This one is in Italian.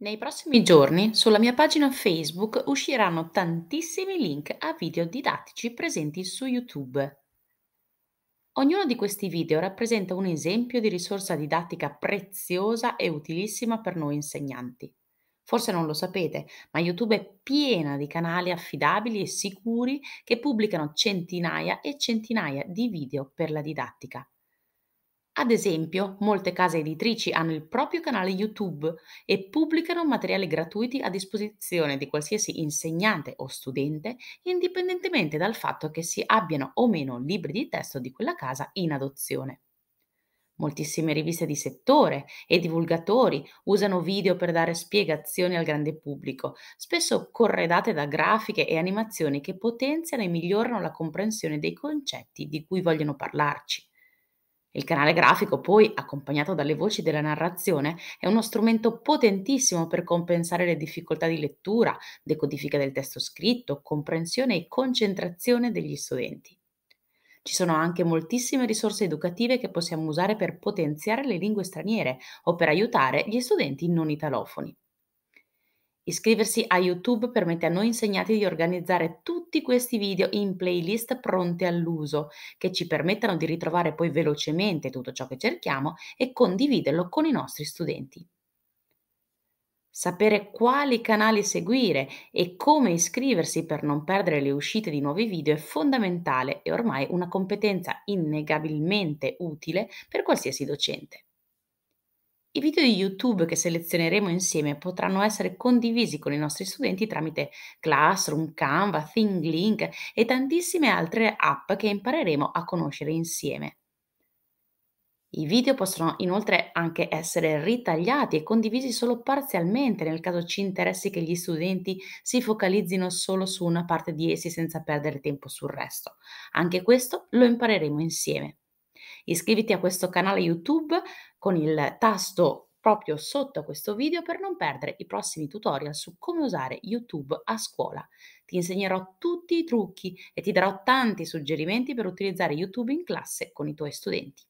Nei prossimi giorni sulla mia pagina Facebook usciranno tantissimi link a video didattici presenti su YouTube. Ognuno di questi video rappresenta un esempio di risorsa didattica preziosa e utilissima per noi insegnanti. Forse non lo sapete, ma YouTube è piena di canali affidabili e sicuri che pubblicano centinaia e centinaia di video per la didattica. Ad esempio, molte case editrici hanno il proprio canale YouTube e pubblicano materiali gratuiti a disposizione di qualsiasi insegnante o studente, indipendentemente dal fatto che si abbiano o meno libri di testo di quella casa in adozione. Moltissime riviste di settore e divulgatori usano video per dare spiegazioni al grande pubblico, spesso corredate da grafiche e animazioni che potenziano e migliorano la comprensione dei concetti di cui vogliono parlarci. Il canale grafico, poi, accompagnato dalle voci della narrazione, è uno strumento potentissimo per compensare le difficoltà di lettura, decodifica del testo scritto, comprensione e concentrazione degli studenti. Ci sono anche moltissime risorse educative che possiamo usare per potenziare le lingue straniere o per aiutare gli studenti non italofoni. Iscriversi a YouTube permette a noi insegnati di organizzare tutti questi video in playlist pronte all'uso, che ci permettano di ritrovare poi velocemente tutto ciò che cerchiamo e condividerlo con i nostri studenti. Sapere quali canali seguire e come iscriversi per non perdere le uscite di nuovi video è fondamentale e ormai una competenza innegabilmente utile per qualsiasi docente. I video di YouTube che selezioneremo insieme potranno essere condivisi con i nostri studenti tramite Classroom, Canva, ThingLink e tantissime altre app che impareremo a conoscere insieme. I video possono inoltre anche essere ritagliati e condivisi solo parzialmente nel caso ci interessi che gli studenti si focalizzino solo su una parte di essi senza perdere tempo sul resto. Anche questo lo impareremo insieme. Iscriviti a questo canale YouTube con il tasto proprio sotto a questo video per non perdere i prossimi tutorial su come usare YouTube a scuola. Ti insegnerò tutti i trucchi e ti darò tanti suggerimenti per utilizzare YouTube in classe con i tuoi studenti.